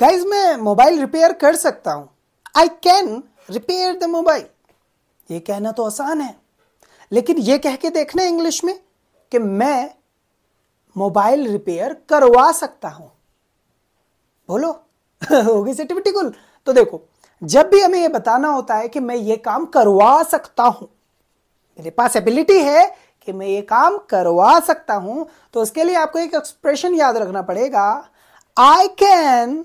guys मैं mobile repair कर सकता हूँ I can repair the mobile ये कहना तो आसान है लेकिन ये कह के देखना इंग्लिश में कि मैं मोबाइल रिपेयर करवा सकता हूं बोलो होगी सेटिविटिकुल तो देखो जब भी हमें यह बताना होता है कि मैं ये काम करवा सकता हूं मेरे पास एबिलिटी है कि मैं ये काम करवा सकता हूं तो उसके लिए आपको एक एक्सप्रेशन याद रखना पड़ेगा आई कैन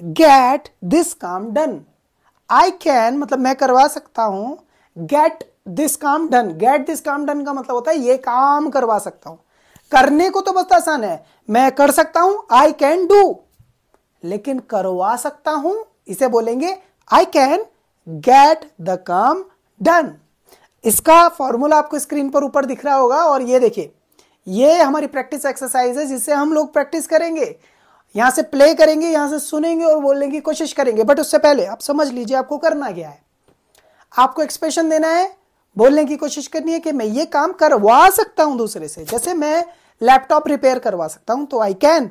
गेट दिस काम डन आई कैन मतलब मैं करवा सकता हूं गेट दिस काम डन गेट दिस काम डन का मतलब होता है ये काम करवा सकता हूं करने को तो बस आसान है मैं कर सकता हूं आई कैन डू लेकिन करवा सकता हूं इसे बोलेंगे आई कैन गेट द काम डन इसका फॉर्मूला आपको स्क्रीन पर ऊपर दिख रहा होगा और ये देखिए ये हमारी प्रैक्टिस एक्सरसाइज है जिससे हम लोग प्रैक्टिस करेंगे यहां से प्ले करेंगे यहां से सुनेंगे और बोलने की कोशिश करेंगे बट उससे पहले आप समझ लीजिए आपको करना क्या है आपको एक्सप्रेशन देना है बोलने की कोशिश करनी है कि मैं ये काम करवा सकता हूं दूसरे से जैसे मैं लैपटॉप रिपेयर करवा सकता हूं तो I can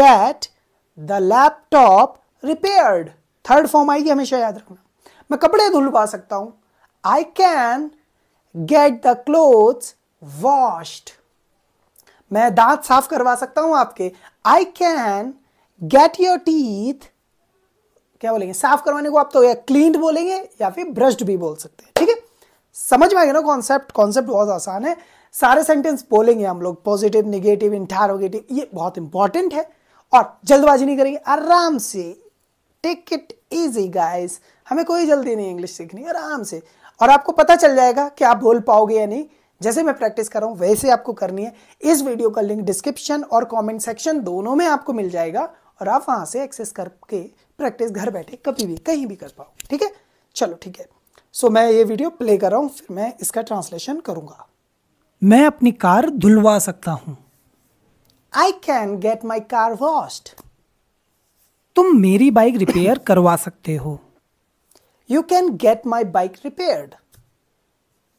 get the laptop repaired third form आएगी हमेशा याद रखना मैं कपड़े धुलवा सकता हूं I can get the cloth washed मैं दांत साफ करवा सकता हूं आपके I can get your teeth क्या बोलेंगे साफ करवाने को आप तो या क्लीन बोलेंगे या फिर ब्रश्ड भी बोल सकते हैं ठीक है समझ में आएगा ना कॉन्सेप्ट कॉन्सेप्ट बहुत आसान है सारे सेंटेंस बोलेंगे हम लोग पॉजिटिव निगेटिव इंटारोगेटिव ये बहुत इंपॉर्टेंट है और जल्दबाजी नहीं करेंगे आराम से टेक इट इजी गाइस हमें कोई जल्दी नहीं इंग्लिश सीखनी आराम से और आपको पता चल जाएगा कि आप बोल पाओगे या नहीं जैसे मैं प्रैक्टिस कर रहा हूं वैसे आपको करनी है इस वीडियो का लिंक डिस्क्रिप्शन और कमेंट सेक्शन दोनों में आपको मिल जाएगा और आप वहां से एक्सेस करके प्रैक्टिस घर बैठे कभी भी कहीं भी कर पाओ ठीक है चलो ठीक है सो मैं ये वीडियो प्ले कर रहा हूं फिर मैं इसका ट्रांसलेशन करूंगा मैं अपनी कार धुलवा सकता हूं I can get my car washed तुम मेरी बाइक रिपेयर करवा सकते हो you can get my bike repaired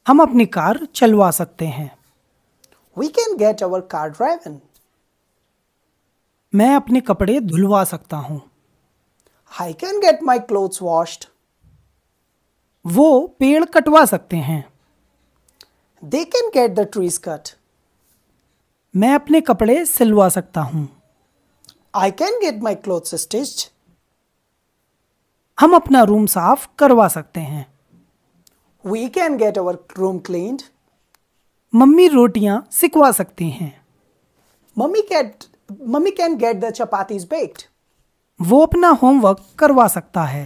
हम अपनी कार चलवा सकते हैं we can get our car driven मैं अपने कपड़े धुलवा सकता हूं I can get my clothes washed वो पेड़ कटवा सकते हैं they can get the trees cut मैं अपने कपड़े सिलवा सकता हूं I can get my cloth stitch हम अपना रूम साफ करवा सकते हैं we can get our room clean mummy रोटियां सिकवा सकते हैं mummy cat mummy can get the is baked वो अपना होमवर्क करवा सकता है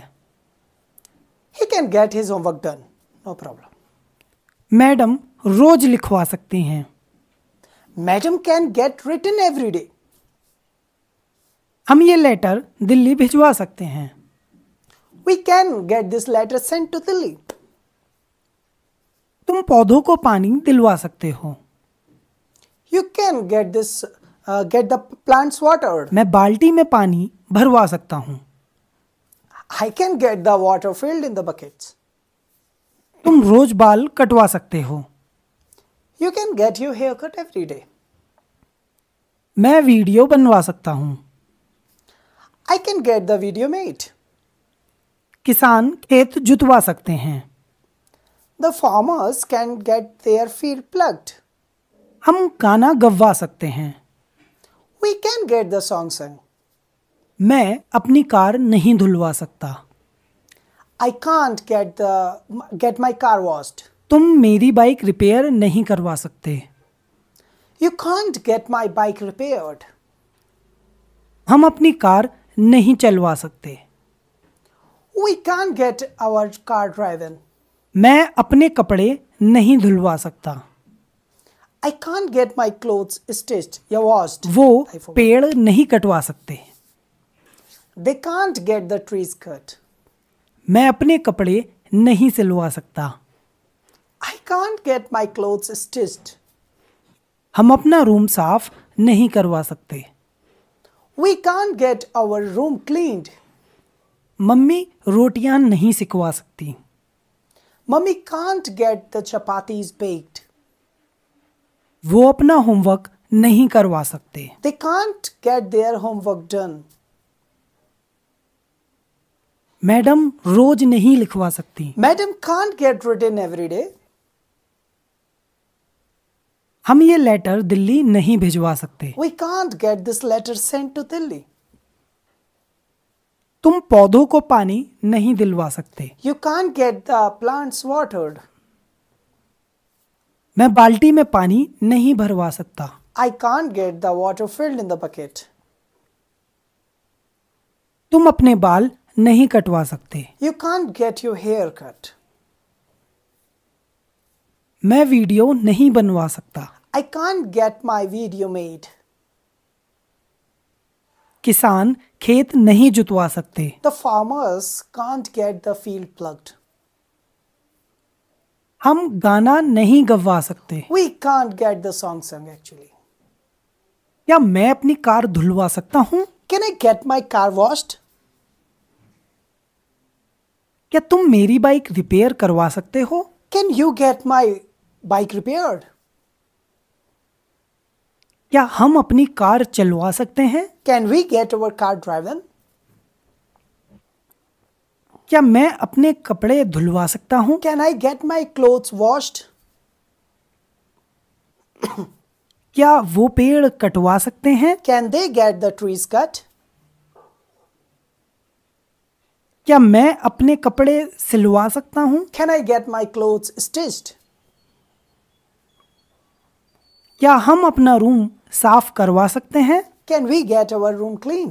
he can get his homework done no problem madam रोज लिखवा सकते हैं madam can get written every day हम ये लेटर दिल्ली भिजवा सकते हैं we can get this letter sent to Delhi पौधों को पानी दिलवा सकते हो you can get this get the plants water मैं बाल्टी में पानी भरवा सकता हूँ I can get the water filled in the buckets तुम रोज बाल कटवा सकते हो you can get you hair cut every day मैं वीडियो बनवा सकता हूँ I can get the video made किसान खेत जुतवा सकते हैं the farmers can get their field plugged हम गाना गवा सकते हैं we can get the song sung मैं अपनी कार नहीं धुलवा सकता I can't get the get my car washed तुम मेरी बाइक रिपेयर नहीं करवा सकते you can't get my bike repaired हम अपनी कार नहीं चलवा सकते we can't get our car driver मैं अपने कपड़े नहीं धुलवा सकता I can't get my cloth stitched या वॉश्ड वो पेड़ नहीं कटवा सकते they can't get the trees cut मैं अपने कपड़े नहीं सिलवा सकता I can't get my cloth stitched हम अपना रूम साफ नहीं करवा सकते we can't get our room cleaned mummy रोटियां नहीं सिकवा सकती mummy can't get the chapatis baked वो अपना होमवर्क नहीं करवा सकते they can't get their homework done madam रोज नहीं लिखवा सकती madam can't get written every day हम ये लेटर दिल्ली नहीं भिजवा सकते we can't get this letter sent to Delhi तुम पौधों को पानी नहीं दिलवा सकते you can't get the plants watered मैं बाल्टी में पानी नहीं भरवा सकता I can't get the water filled in the bucket तुम अपने बाल नहीं कटवा सकते you can't get your hair cut मैं वीडियो नहीं बनवा सकता I can't get my video made किसान खेत नहीं जुतवा सकते the farmers can't get the field plugged हम गाना नहीं गवा सकते we can't get the song sung actually क्या मैं अपनी कार धुलवा सकता हूं can I get my car washed क्या तुम मेरी बाइक रिपेयर करवा सकते हो can you get my bike repaired क्या हम अपनी कार चलवा सकते हैं can we get our car driven क्या मैं अपने कपड़े धुलवा सकता हूं can I get my cloth washed क्या वो पेड़ कटवा सकते हैं can they gate the trees cut क्या मैं अपने कपड़े सिलवा सकता हूं can I get my cloth stitched क्या हम अपना रूम साफ करवा सकते हैं can we get our room clean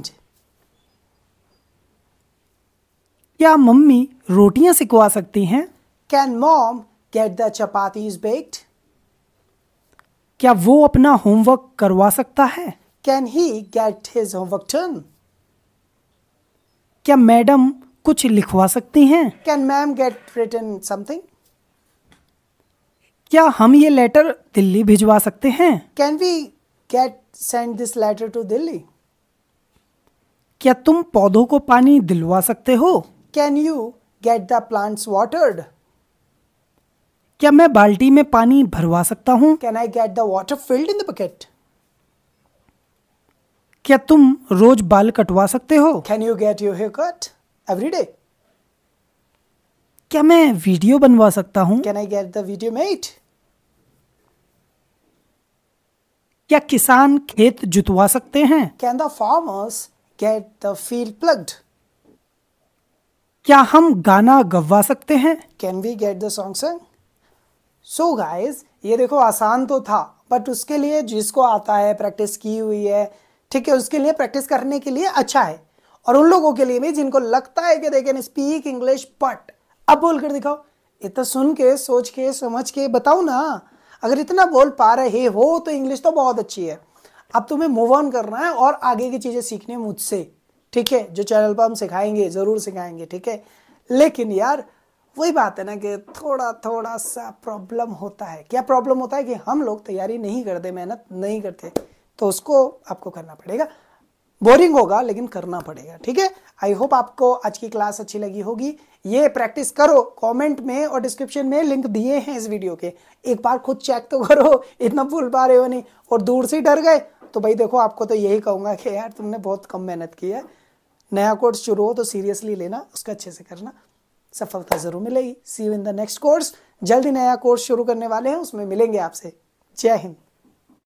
क्या मम्मी रोटियां सिकवा सकती हैं can mom get the chapatis baked क्या वो अपना होमवर्क करवा सकता है can he get his homework turn क्या मैडम कुछ लिखवा सकती हैं can ma'am get return something क्या हम ये लेटर दिल्ली भिजवा सकते हैं can we get send this letter to Delhi क्या तुम पौधों को पानी दिलवा सकते हो can you get the plants watered क्या मैं बाल्टी में पानी भरवा सकता हूँ can I get the water filled in the bucket क्या तुम रोज बाल कटवा सकते हो can you get you hair cut every day क्या मैं वीडियो बनवा सकता हूं can I get the video met क्या किसान खेत जुतवा सकते हैं can the farmers get the field plugged क्या हम गाना गवा सकते हैं can we get the song sung so guys ये देखो आसान तो था बट उसके लिए जिसको आता है प्रैक्टिस की हुई है ठीक है उसके लिए प्रैक्टिस करने के लिए अच्छा है और उन लोगों के लिए भी जिनको लगता है कि they can speak English but अब बोल कर दिखाओ इतना तो सुन के सोच के समझ के बताओ ना अगर इतना बोल पा रहे हो तो इंग्लिश तो बहुत अच्छी है अब तुम्हें मूव ऑन करना है और आगे की चीज़ें सीखने मुझसे ठीक है जो चैनल पर हम सिखाएंगे ज़रूर सिखाएंगे ठीक है लेकिन यार वही बात है ना कि थोड़ा थोड़ा सा प्रॉब्लम होता है क्या प्रॉब्लम होता है कि हम लोग तैयारी नहीं करते मेहनत नहीं करते तो उसको आपको करना पड़ेगा बोरिंग होगा लेकिन करना पड़ेगा ठीक है आई होप आपको आज की क्लास अच्छी लगी होगी ये प्रैक्टिस करो कमेंट में और डिस्क्रिप्शन में लिंक दिए हैं इस वीडियो के एक बार खुद चेक तो करो इतना भूल पा रहे हो नहीं और दूर से डर गए तो भाई देखो आपको तो यही कहूंगा कि यार तुमने बहुत कम मेहनत की है नया कोर्स शुरू हो तो सीरियसली लेना उसका अच्छे से करना सफलता ज़रूर मिलेगी see you in the next course जल्दी नया कोर्स शुरू करने वाले हैं उसमें मिलेंगे आपसे जय हिंद